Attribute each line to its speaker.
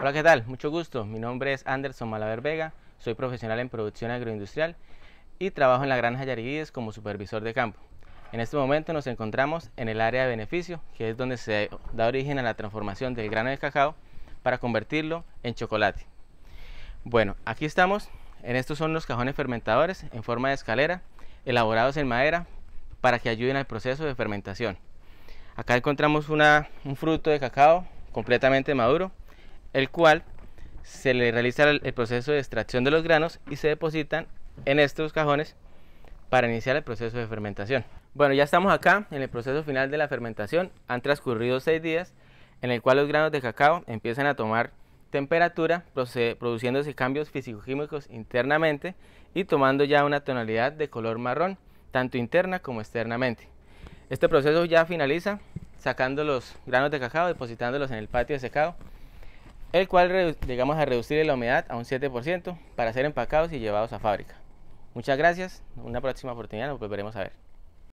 Speaker 1: Hola, ¿qué tal? Mucho gusto. Mi nombre es Anderson Malaver Vega, soy profesional en producción agroindustrial y trabajo en la Granja Yariguíes como supervisor de campo. En este momento nos encontramos en el área de beneficio, que es donde se da origen a la transformación del grano de cacao para convertirlo en chocolate. Bueno, aquí estamos. En estos son los cajones fermentadores en forma de escalera, elaborados en madera para que ayuden al proceso de fermentación. Acá encontramos un fruto de cacao completamente maduro el cual se le realiza el, proceso de extracción de los granos y se depositan en estos cajones para iniciar el proceso de fermentación. Bueno, ya estamos acá en el proceso final de la fermentación. Han transcurrido seis días en el cual los granos de cacao empiezan a tomar temperatura, produciéndose cambios fisico-químicos internamente y tomando ya una tonalidad de color marrón, tanto interna como externamente. Este proceso ya finaliza sacando los granos de cacao, depositándolos en el patio de secado el cual llegamos a reducir la humedad a un 7% para ser empacados y llevados a fábrica. Muchas gracias, una próxima oportunidad nos volveremos a ver.